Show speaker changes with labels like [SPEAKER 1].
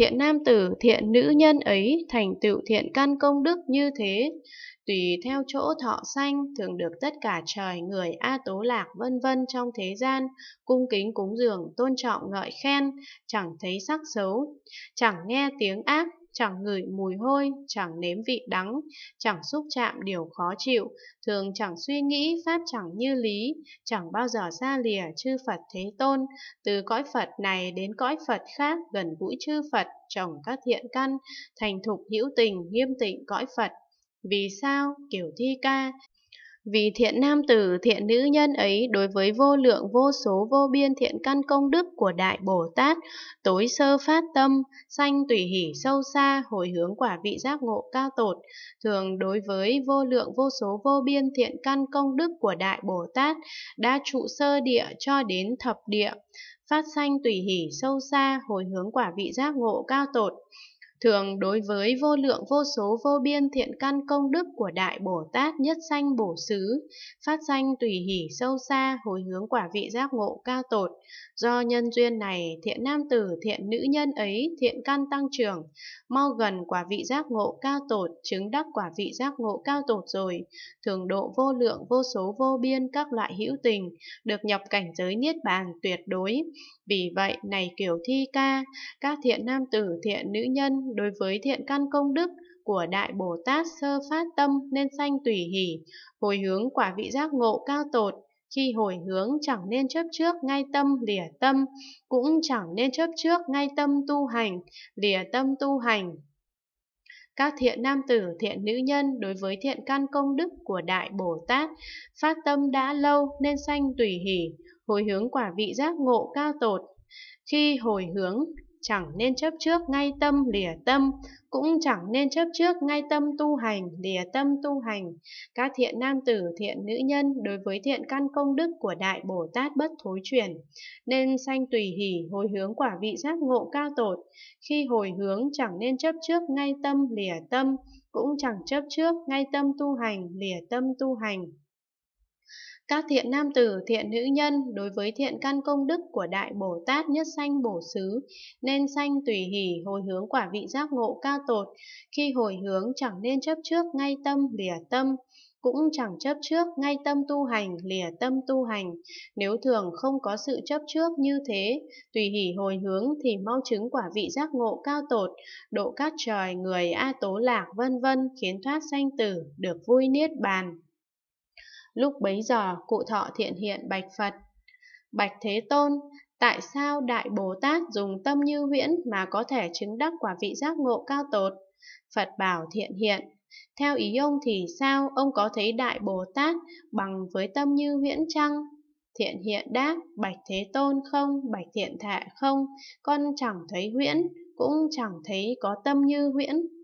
[SPEAKER 1] thiện nam tử, thiện nữ nhân ấy thành tựu thiện căn công đức như thế, tùy theo chỗ thọ sanh thường được tất cả trời người a tố lạc vân vân trong thế gian cung kính cúng dường tôn trọng ngợi khen chẳng thấy sắc xấu chẳng nghe tiếng ác chẳng ngửi mùi hôi, chẳng nếm vị đắng, chẳng xúc chạm điều khó chịu, thường chẳng suy nghĩ pháp chẳng như lý, chẳng bao giờ xa lìa chư Phật Thế Tôn, từ cõi Phật này đến cõi Phật khác gần gũi chư Phật, trồng các thiện căn, thành thục hữu tình, nghiêm tịnh cõi Phật. Vì sao? Kiểu thi ca, vì thiện nam tử, thiện nữ nhân ấy đối với vô lượng vô số vô biên thiện căn công đức của Đại Bồ Tát, tối sơ phát tâm, sanh tùy hỷ sâu xa, hồi hướng quả vị giác ngộ cao tột, thường đối với vô lượng vô số vô biên thiện căn công đức của Đại Bồ Tát, đã trụ sơ địa cho đến thập địa, phát sanh tùy hỷ sâu xa, hồi hướng quả vị giác ngộ cao tột thường đối với vô lượng vô số vô biên thiện căn công đức của Đại Bồ Tát nhất sanh bổ xứ, phát sanh tùy hỷ sâu xa hồi hướng quả vị giác ngộ cao tột. Do nhân duyên này, thiện nam tử, thiện nữ nhân ấy, thiện căn tăng trưởng, mau gần quả vị giác ngộ cao tột, chứng đắc quả vị giác ngộ cao tột rồi, thường độ vô lượng vô số vô biên các loại hữu tình, được nhập cảnh giới niết bàn tuyệt đối. Vì vậy, này kiểu thi ca, các thiện nam tử, thiện nữ nhân đối với thiện căn công đức của Đại Bồ Tát Sơ Phát Tâm nên sanh tùy hỷ, hồi hướng quả vị giác ngộ cao tột, khi hồi hướng chẳng nên chấp trước ngay tâm lìa tâm, cũng chẳng nên chấp trước ngay tâm tu hành, lìa tâm tu hành. Các thiện nam tử, thiện nữ nhân đối với thiện căn công đức của Đại Bồ Tát, phát tâm đã lâu nên sanh tùy hỷ, hồi hướng quả vị giác ngộ cao tột. Khi hồi hướng, chẳng nên chấp trước ngay tâm lìa tâm, cũng chẳng nên chấp trước ngay tâm tu hành, lìa tâm tu hành. Các thiện nam tử, thiện nữ nhân đối với thiện căn công đức của Đại Bồ Tát bất thối chuyển, nên sanh tùy hỷ hồi hướng quả vị giác ngộ cao tột. Khi hồi hướng chẳng nên chấp trước ngay tâm lìa tâm, cũng chẳng chấp trước ngay tâm tu hành, lìa tâm tu hành. Các thiện nam tử, thiện nữ nhân đối với thiện căn công đức của Đại Bồ Tát nhất sanh bổ xứ, nên sanh tùy hỷ hồi hướng quả vị giác ngộ cao tột, khi hồi hướng chẳng nên chấp trước ngay tâm lìa tâm, cũng chẳng chấp trước ngay tâm tu hành lìa tâm tu hành nếu thường không có sự chấp trước như thế tùy hỷ hồi hướng thì mau chứng quả vị giác ngộ cao tột độ các trời người a tố lạc vân vân khiến thoát sanh tử được vui niết bàn Lúc bấy giờ cụ thọ thiện hiện bạch Phật. Bạch Thế Tôn, tại sao Đại Bồ Tát dùng tâm như huyễn mà có thể chứng đắc quả vị giác ngộ cao tột? Phật bảo thiện hiện, theo ý ông thì sao ông có thấy Đại Bồ Tát bằng với tâm như huyễn chăng? Thiện hiện đáp, bạch thế tôn không, bạch thiện thệ không, con chẳng thấy huyễn, cũng chẳng thấy có tâm như huyễn.